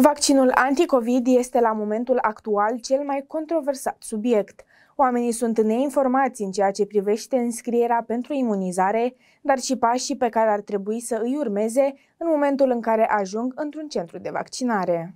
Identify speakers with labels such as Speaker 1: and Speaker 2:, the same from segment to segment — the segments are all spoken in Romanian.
Speaker 1: Vaccinul anticovid este la momentul actual cel mai controversat subiect. Oamenii sunt neinformați în ceea ce privește înscrierea pentru imunizare, dar și pașii pe care ar trebui să îi urmeze în momentul în care ajung într-un centru de vaccinare.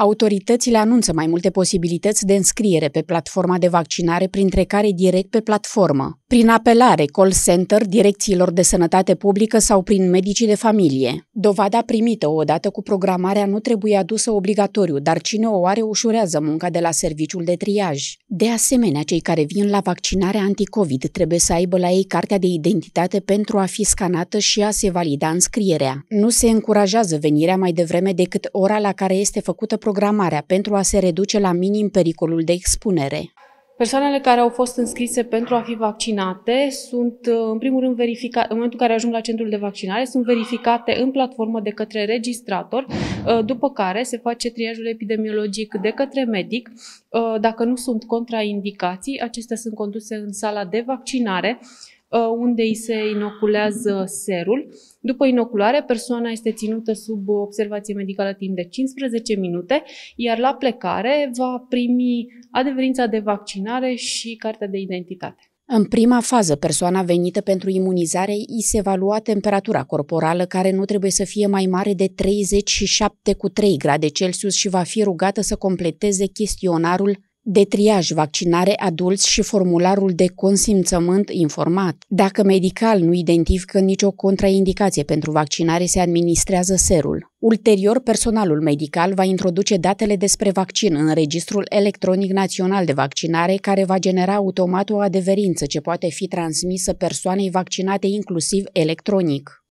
Speaker 2: Autoritățile anunță mai multe posibilități de înscriere pe platforma de vaccinare, printre care direct pe platformă, prin apelare, call center, direcțiilor de sănătate publică sau prin medicii de familie. Dovada primită odată cu programarea nu trebuie adusă obligatoriu, dar cine o are ușurează munca de la serviciul de triaj. De asemenea, cei care vin la vaccinarea anticovid trebuie să aibă la ei cartea de identitate pentru a fi scanată și a se valida înscrierea. Nu se încurajează venirea mai devreme decât ora la care este făcută programarea pentru a se reduce la minim pericolul de expunere?
Speaker 3: Persoanele care au fost înscrise pentru a fi vaccinate sunt, uh, în primul rând, verificate, în momentul în care ajung la centrul de vaccinare, sunt verificate în platformă de către registrator, uh, după care se face triajul epidemiologic de către medic. Uh, dacă nu sunt contraindicații, acestea sunt conduse în sala de vaccinare Ă, unde îi se inoculează serul. După inoculare, persoana este ținută sub observație medicală timp de 15 minute, iar la plecare va primi adeverința de vaccinare și cartea de identitate.
Speaker 2: În prima fază, persoana venită pentru imunizare îi se va lua temperatura corporală care nu trebuie să fie mai mare de 37 cu 3 grade Celsius și va fi rugată să completeze chestionarul de triaj vaccinare adulți și formularul de consimțământ informat. Dacă medical nu identifică nicio contraindicație pentru vaccinare, se administrează serul. Ulterior, personalul medical va introduce datele despre vaccin în Registrul Electronic Național de Vaccinare, care va genera automat o adeverință ce poate fi transmisă persoanei vaccinate inclusiv electronic.